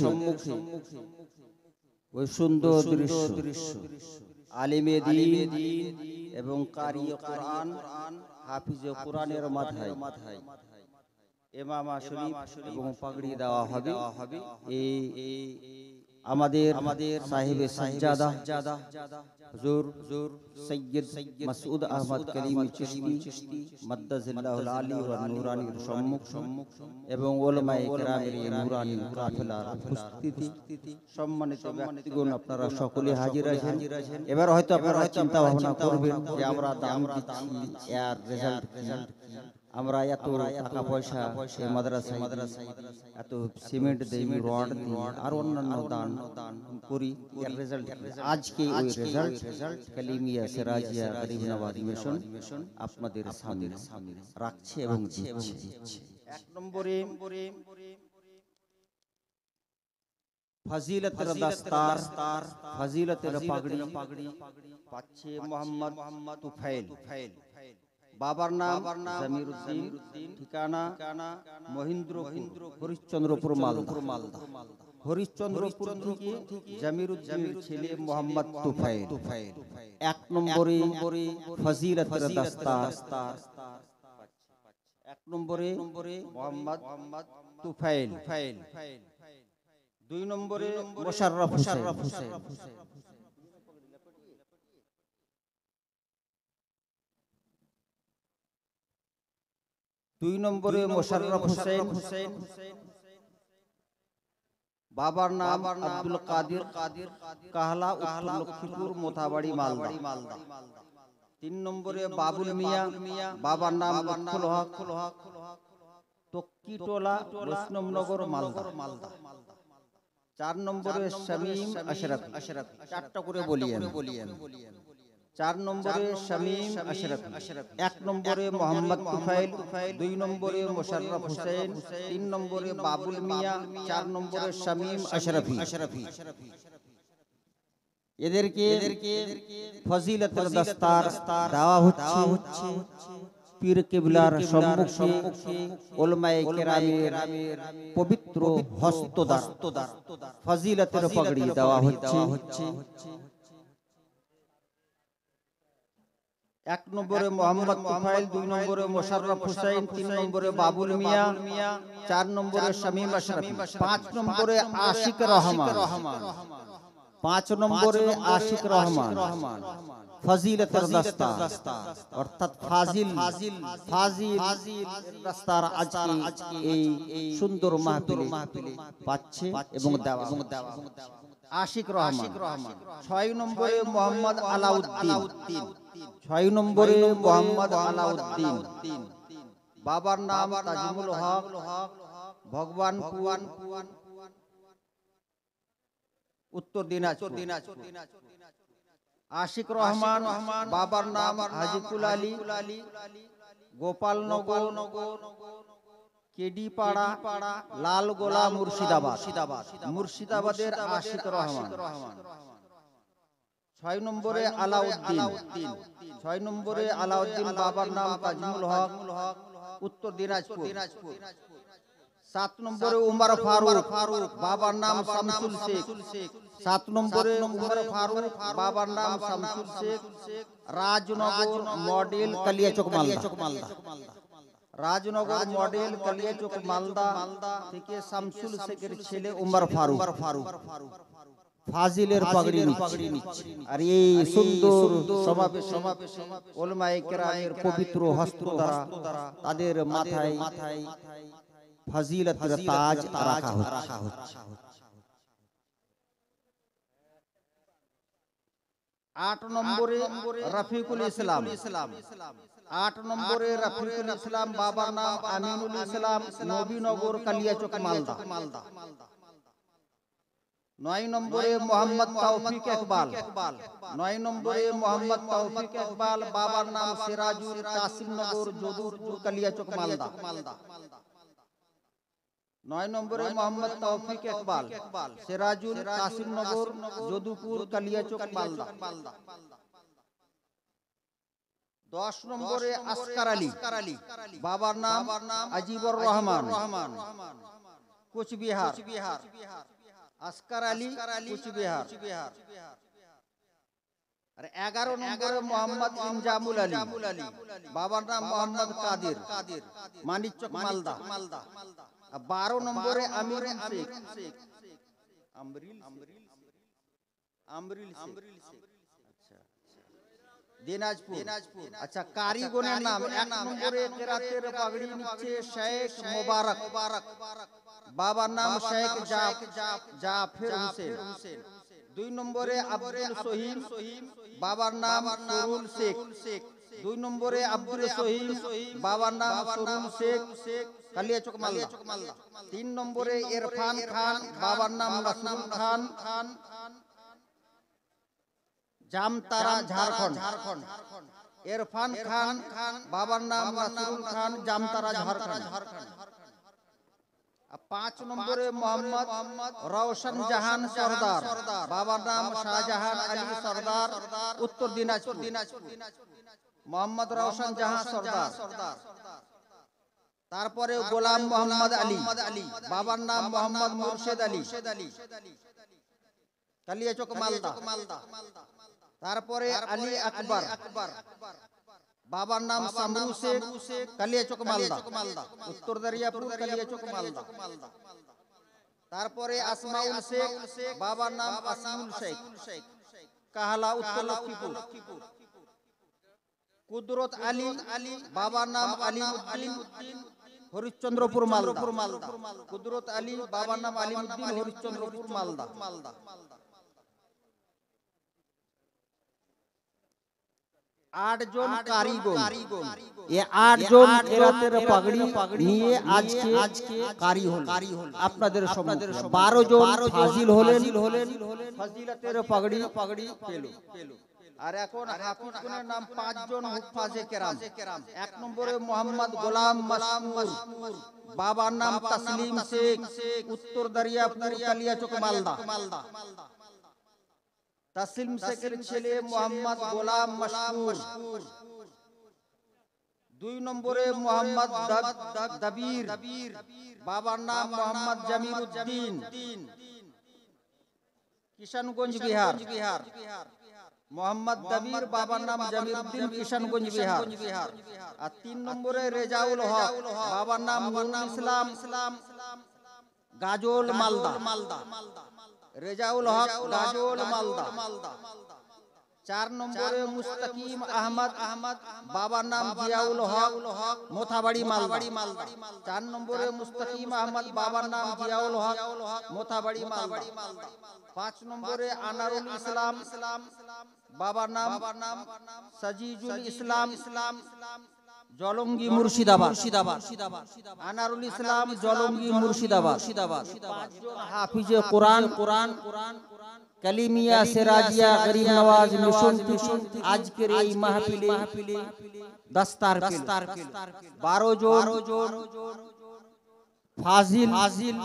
সম্মুখে ওই সুন্দর দৃশ্য আলিমে এবং কারি কোরআন হাফিজ কোরআনের মাথায় মাথায় এমামা শরীফ এবং পাগড়ি দেওয়া হবে এই আমাদের আমাদের সাহেবের সাহেজাদা হুজুর সৈয়দ আহমদ করিম চিশতি আলী ওয়া সম্মুখ সম্মুখ এবং কেরামের কাফেলার উপস্থিতি সম্মানিত ব্যক্তিগণ আপনারা সকলে হাজির আছেন এবার হয়তো আপনারা চিন্তা ভাবনা করবেন যে আমরা দাম দিচ্ছি রেজাল্ট আমরা এত টাকা পয়সা এই মাদ্রাসায় মাদ্রাসায় এত সিমেন্ট দিই রড দিই আর অন্যান্য দান করি এর রেজাল্ট আজকে ওই রেজাল্ট কালিমিয়া সেরাজিয়া গরিব নওয়াজ মিশন আপনাদের সামনে রাখছে এবং দিচ্ছে এক নম্বরে ফজিলত দস্তার ফজিলত পাগড়ি পাচ্ছে মোহাম্মদ তুফাইল বাবার নাম জামির উদ্দিন ঠিকানা মহেন্দ্র হরিশ্চন্দ্রপুর মালদা মালদা হরিশ্চন্দ্রপুর থেকে জামির জামিরুদ্দিনের ছেলে মোহাম্মদ তুফাই এক নম্বরে ফজিলতের দাস্তা এক নম্বরে মোহাম্মদ তুফাইল দুই নম্বরে মোশাররফ হোসেন দুই নম্বরে মোশাররফ হোসেন হোসেন বাবার নাম আব্দুল কাদির কাদির কাহলা কাহলা লক্ষ্মীপুর মোথাবাড়ি মালদা মালদা তিন নম্বরে বাবুল মিয়া মিয়া বাবার নাম আব্দুল হক টক্কিটোলা বৈষ্ণবনগর মালদা মালদা চার নম্বরে শামীম আশরাফ আশরাফ চারটা করে বলিয়েন বলিয়েন চার নম্বরে শামীম আশরাফ এক নম্বরে মোহাম্মদ তুফাইল দুই নম্বরে মোশাররফ তিন নম্বরে বাবুল মিয়া চার নম্বরে শামীম আশরাফি আশরাফি এদেরকে এদেরকে ফজিলতের দস্তার দেওয়া হচ্ছে পীর কেবলার সম্মুখে কেরামের পবিত্র হস্তদার ফজিলতের পাগড়ি দেওয়া হচ্ছে এক নম্বরে মোহাম্মদ মোহাম্মদ দুই নম্বরে মোশারফ হুসাইন তিন নম্বরে বাবুল মিয়া চার নম্বরে শামীম আশরাফ পাঁচ নম্বরে আশিক রহমান পাঁচ নম্বরে আশিক রহমান দস্তা অর্থাৎ ফাজিল ফাজিল দস্তার আজকে এই সুন্দর মাহফিলে পাচ্ছে এবং দেওয়া আশিক রহমান ছয় নম্বরে মোহাম্মদ আলাউদ্দিন ছয় নম্বরে মোহাম্মদ আলাউদ্দিন বাবার নাম তাজিমুল হক ভগবান কুয়ান কুয়ান উত্তর দিনাজপুর আশিক রহমান বাবার নাম হাজিকুল আলী গোপাল নগর নগর কেডিপাড়া পাড়া লালগোলা মুর্শিদাবাদ মুর্শিদাবাদ মুর্শিদাবাদের রহমান ছয় নম্বরে আলাউদ্দিন ছয় নম্বরে আলাউদ্দিন বাবার নাম তাজমুল হক উত্তর দিনাজপুর সাত নম্বরে উমার ফারুক ফারুক বাবার নাম শামসুল শেখ সাত নম্বরে ফারুক বাবার নাম শামসুল শেখ রাজনগর মডেল কালিয়াচক মালদা রাজনগর মডেল কালিয়াচক মালদা থেকে শামসুল শেখের ছেলে উমর ফারুক ফারুক ফাজিলের পাগড়ি পাগড়ি নিচ্ছে আর এই সুন্দর সমাবেশ সমাবেশ ওলমায়ে কেরামের পবিত্র হস্ত দ্বারা তাদের মাথায় মাথায় ফাজিলাতের তাজ রাখা হচ্ছে আট নম্বরে রাফিকুল ইসলাম ইসলাম আট নম্বরে রাফিকুল ইসলাম বাবার নাম আমিনুল ইসলাম নবীনগর কালিয়াচক মালদা মালদা নয় নম্বরে মোহাম্মদ তৌফিক ইকবাল নয় নম্বরে মোহাম্মদ তৌফিক ইকবাল বাবার নাম সিরাজুল কাসিমনগর যদুরপুর কালিয়াচক মালদা মালদা নয় নম্বরে মোহাম্মদ তৌফিক ইকবাল সিরাজুল কাসিম নগর যদুপুর কালিয়াচক মালদা দশ নম্বরে আসকার আলী বাবার নাম আজিবর রহমান রহমান কোচবিহার আসকার আলী কোচবিহার আর এগারো নম্বরে মোহাম্মদ ইনজামুল আলী বাবার নাম মোহাম্মদ কাদির মানিকচক মালদা মালদা বারো নম্বরে শেখ আমরিল আমরিল আমরিল আচ্ছা দিনাজপুর দিনাজপুর আচ্ছা, আচ্ছা কারিগণের নাম এক নম্বরে কেরাতের পাগড়ি নিচ্ছে শেখ মোবারক মোবারক বাবার নাম শেখ জাফর হোসেন দুই নম্বরে আব্দুল সহিম বাবার নাম নুরুল শেখ দুই নম্বরে আব্দুল সহিম বাবার নাম সরুম শেখ কালিয়াচক মাল্লা তিন নম্বরে ইরফান খান বাবার নাম রাসুল খান জামতারা ঝাড়খণ্ড ঝাড়খণ্ড ইরফান খান খান বাবার নাম রাসুল খান জামতারা ঝাড়খণ্ড পাঁচ নম্বরে মোহাম্মদ রওশন জাহান সর্দার বাবার নাম শাহজাহান আলী সর্দার উত্তর দিনাজপুর দিনাজপুর দিনাজপুর মোহাম্মদ রওশন জাহা সর্দার তারপরে গোলাম মোহাম্মদ আলী বাবার নাম মোহাম্মদ মুর্শেদ আলী কালিয়া মালদা তারপরে আলী আকবর বাবার নাম সামরু শেখ কালিয়া মালদা উত্তর মালদা তারপরে আসমাউল শেখ বাবার নাম আসমাউল শেখ কাহালা উত্তর লক্ষ্মীপুর কুদরত আলী আলী বাবার নাম আলী উদ্দিন হরিশ্চন্দ্রপুর মালদা মালদা কুদরত আলী বাবার নাম আলী উদ্দিন হরিশ্চন্দ্রপুর মালদা মালদা আটজন কারিগর এ আটজন খেরাতের পাগড়ি নিয়ে আজকে আজকে কারি হল আপনাদের আপনাদের বারো জন ফাজিল হলেন হলেন ফাজিলাতের পাগড়ি পাগড়ি পেল পেল আর এখন হাফিজগুনের নাম পাঁচজন হুফাজে কেরাম এক নম্বরে মোহাম্মদ গোলাম বাবার নাম তাসলিম শেখ উত্তর দারিয়া দারিয়া চোখ মালদা মালদা তাসলিম শেখের ছেলে মোহাম্মদ গোলাম দুই নম্বরে মোহাম্মদ দাবির বাবার নাম মোহাম্মদ জামির উদ্দিন কিষানগঞ্জ বিহার বিহার মোহাম্মদ দাবির বাবার নাম জামিরউদ্দিন কিষানগঞ্জ বিহার আর তিন নম্বরে রেজাউল হক বাবার নাম নুরুল ইসলাম গাজল মালদা মালদা রেজাউল হক গাজল মালদা মালদা चार नंबर मुस्तकीम अहमद अहमद बाबा नाम जियाउल हक मोथाबाड़ी मालदा चार नंबर मुस्तकीम अहमद बाबा नाम जियाउल हक मोथाबाड़ी मालदा पांच नंबरे अनारुल इस्लाम बाबा नाम सजीजुल इस्लाम जलंगी मुर्शिदाबाद अनारुल इस्लाम जलंगी मुर्शिदाबाद हाफिज कुरान कुरान कुरान कलीमिया से राजिया गरीब नवाज मिशुन आज के रे महफिल दस्तार दस्तार बारो जोर फाजिल फाजिल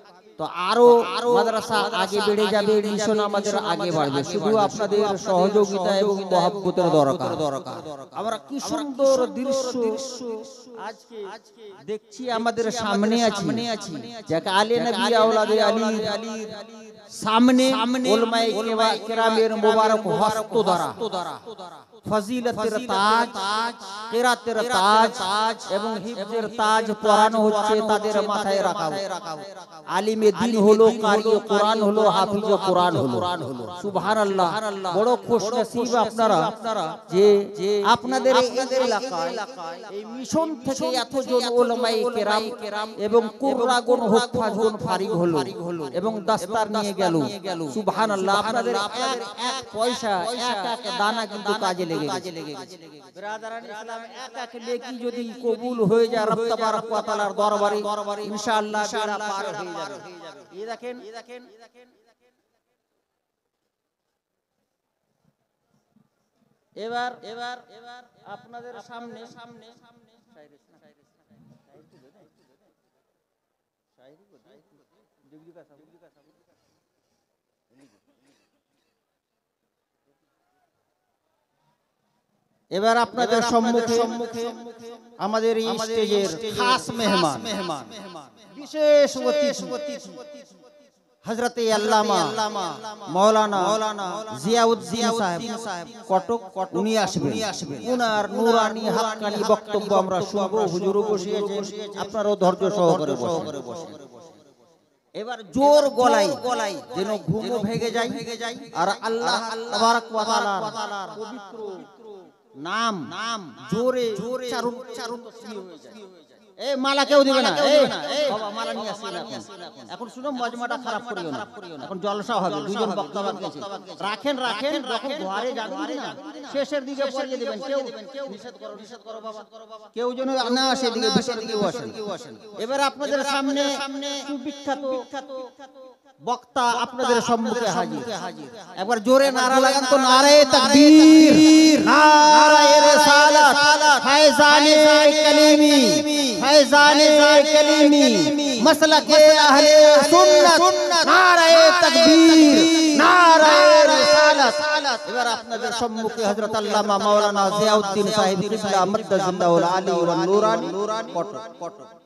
তো আরো মাদ্রাসা आगे बढ़े जा बेड़ी सुनो মাদ্রাসা आगे बढ़े শুধুমাত্র আপনাদের সহযোগিতা এবং অব্যাহতের দরকার আমরা কি সরদ দৃশ্য আজকে দেখছি আমাদের সামনে আছে যাক আলে নবী আওলাদে আলী সামনে ফুলমাই কেবা کرامের مبارক হস্ত দ্বারা ফজিলতের তাজ কেরাতের তাজ এবং হিফজের তাজ পরানো হচ্ছে তাদের মাথায় রাখা আলিমে দিন হলো কারিয়ে কোরআন হলো হাফিজ কোরআন হলো সুবহানাল্লাহ বড় খুশনসিব আপনারা যে আপনাদের এই এলাকায় এই মিশন থেকে এতজন ওলামায়ে কেরাম এবং কুররাগুন হুফাজগুন ফারিগ হলো এবং দাস্তার নিয়ে গেল সুবহানাল্লাহ আপনাদের এক পয়সা এক এক দানা কিন্তু কাজে লেগে কাজে লেগে ব্রাদারান ইসলাম এক এক নেকি যদি কবুল হয়ে যায় রব তাবারক ওয়া তাআলার দরবারে ইনশাআল্লাহ বেড়া পার হয়ে যাবে এই দেখেন এই দেখেন এবার এবার এবার আপনাদের সামনে সামনে সামনে সাইরে এবার আপনাদের সম্মুখে আমাদের এই স্টেজের খাস মেহমান মেহমান বিশেষ হজরতে আল্লামা মাওলানা জিয়াউদ্দিন সাহেব কটক কটক উনি আসবেন উনার নূরানি হাক্কানি বক্তব্য আমরা শুনবো হুজুর বসিয়েছেন আপনারাও ধৈর্য সহকারে বসুন এবার জোর গলাই গলাই যেন ঘুমো ভেঙে যায় আর আল্লাহ তাবারক ওয়া আল্লাহ পবিত্র নাম নাম জোরে জোরে এই মালা কেউ দিবে না এই বাবা মালা নিয়ে আসি না এখন শুনো মজমাটা খারাপ করিও না এখন জলসা হবে দুজন রাখেন রাখেন ঘরে যাবেন না শেষের দিকে পড়িয়ে দিবেন কেউ নিষেধ করো নিষেধ করো বাবা কেউ যেন না আসে দিকে দিকে এবার আপনাদের সামনে সুবিখ্যাত বক্তা আপনাদের সম্মুখে হাজির একবার জোরে নারা লাগান তো নারে তাকবীর নারা कलीमी कलीमी अहले सुन्नत नारे तकबीर नारे इधर अपने सम्मुख हजरत अल्लामा मौलाना जियाउद्दीन साहिब किबला मद्द जिंदा उल आली नूरानी